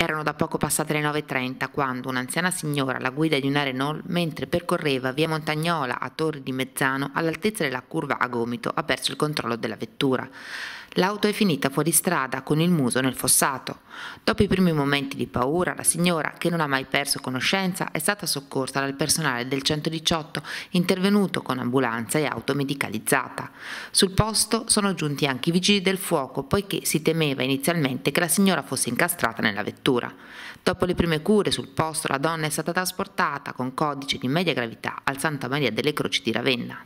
Erano da poco passate le 9.30 quando un'anziana signora alla guida di una Renault, mentre percorreva via Montagnola a Torri di Mezzano all'altezza della curva a gomito, ha perso il controllo della vettura. L'auto è finita fuori strada con il muso nel fossato. Dopo i primi momenti di paura, la signora, che non ha mai perso conoscenza, è stata soccorsa dal personale del 118 intervenuto con ambulanza e auto medicalizzata. Sul posto sono giunti anche i vigili del fuoco, poiché si temeva inizialmente che la signora fosse incastrata nella vettura. Dopo le prime cure sul posto, la donna è stata trasportata con codice di media gravità al Santa Maria delle Croci di Ravenna.